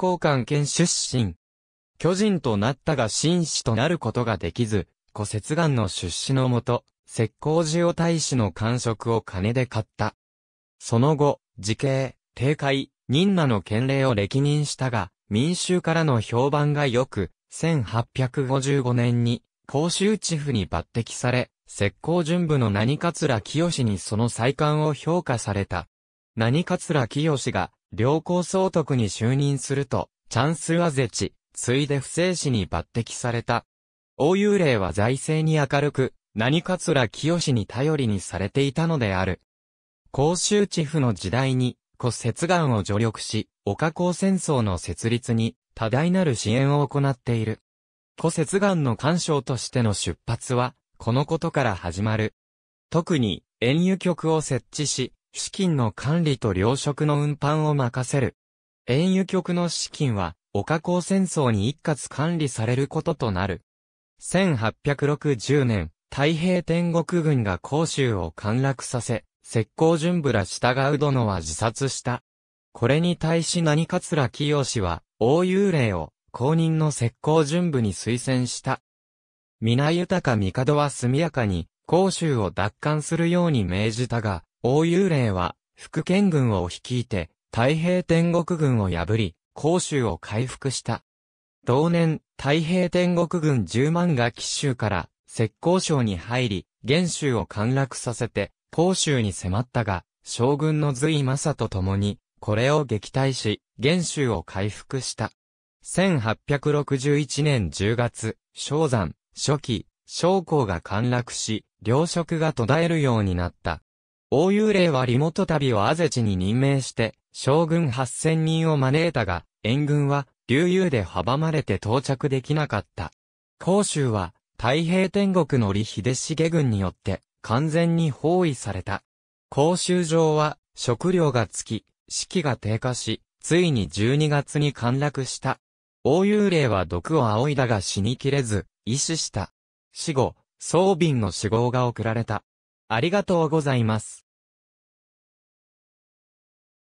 交官兼出身。巨人となったが紳士となることができず、古雪岩の出資のもと、石膏寺を大使の官職を金で買った。その後、時系、定会、任那の権令を歴任したが、民衆からの評判が良く、1855年に、甲州地府に抜擢され、石膏準部の何桂清にその再官を評価された。何桂清が、両校総督に就任すると、チャンスはゼチ、ついで不正士に抜擢された。大幽霊は財政に明るく、何かつら清に頼りにされていたのである。甲州地府の時代に、古雪岩を助力し、岡港戦争の設立に、多大なる支援を行っている。古雪岩の干渉としての出発は、このことから始まる。特に、遠遊局を設置し、資金の管理と糧食の運搬を任せる。遠油局の資金は、岡港戦争に一括管理されることとなる。1860年、太平天国軍が甲州を陥落させ、石膏準部ら従う殿は自殺した。これに対し何かつ桂清は、大幽霊を、公認の石膏準部に推薦した。皆豊か帝は速やかに、甲州を奪還するように命じたが、王幽霊は、福建軍を率いて、太平天国軍を破り、甲州を回復した。同年、太平天国軍10万が奇州から石膏省に入り、元州を陥落させて、甲州に迫ったが、将軍の隋政と共に、これを撃退し、元州を回復した。1861年10月、昭山、初期、将校が陥落し、領職が途絶えるようになった。王幽霊はリモト旅をアゼチに任命して、将軍8000人を招いたが、援軍は、竜遊で阻まれて到着できなかった。甲州は、太平天国の李秀重軍によって、完全に包囲された。甲州城は、食料が尽き、士気が低下し、ついに12月に陥落した。王幽霊は毒を仰いだが死にきれず、医死した。死後、装瓶の死亡が送られた。ありがとうございます。